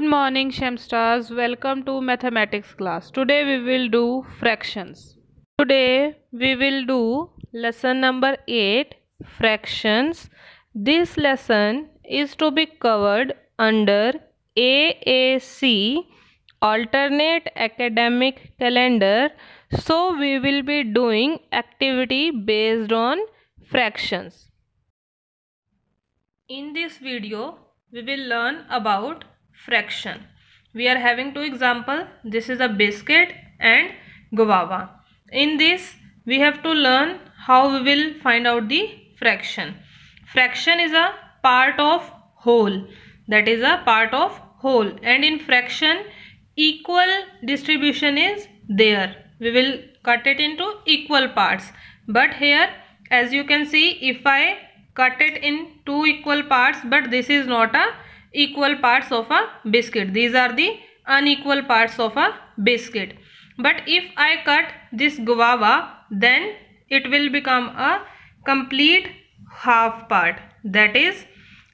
Good morning Shamstars. Welcome to mathematics class. Today we will do fractions. Today we will do lesson number 8 fractions. This lesson is to be covered under AAC alternate academic calendar. So we will be doing activity based on fractions. In this video we will learn about fraction we are having two example this is a biscuit and guava in this we have to learn how we will find out the fraction fraction is a part of whole that is a part of whole and in fraction equal distribution is there we will cut it into equal parts but here as you can see if I cut it in two equal parts but this is not a equal parts of a biscuit these are the unequal parts of a biscuit but if I cut this guava then it will become a complete half part that is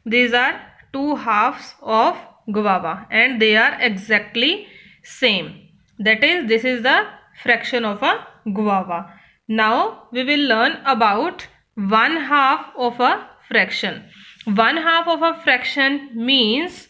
these are two halves of guava and they are exactly same that is this is the fraction of a guava now we will learn about one half of a fraction one half of a fraction means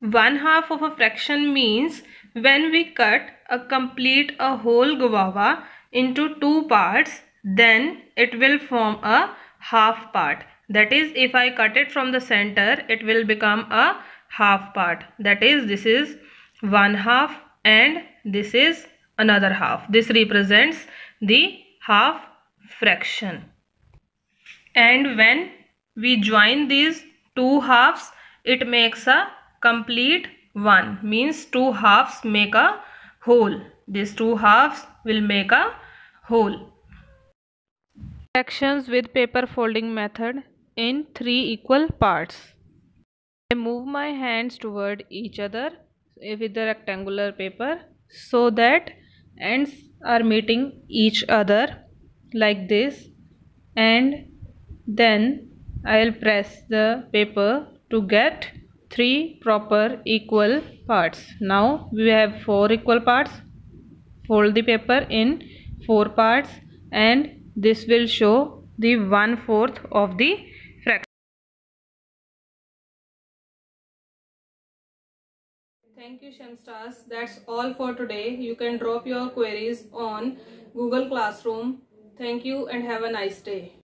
one half of a fraction means when we cut a complete a whole guava into two parts then it will form a half part that is if I cut it from the center it will become a half part that is this is one half and this is another half this represents the half fraction and when we join these two halves it makes a complete one means two halves make a whole these two halves will make a whole sections with paper folding method in three equal parts i move my hands toward each other with the rectangular paper so that ends are meeting each other like this and then I'll press the paper to get three proper equal parts. Now we have four equal parts. Fold the paper in four parts and this will show the one fourth of the fraction. Thank you Shamstars. That's all for today. You can drop your queries on Google Classroom. Thank you and have a nice day.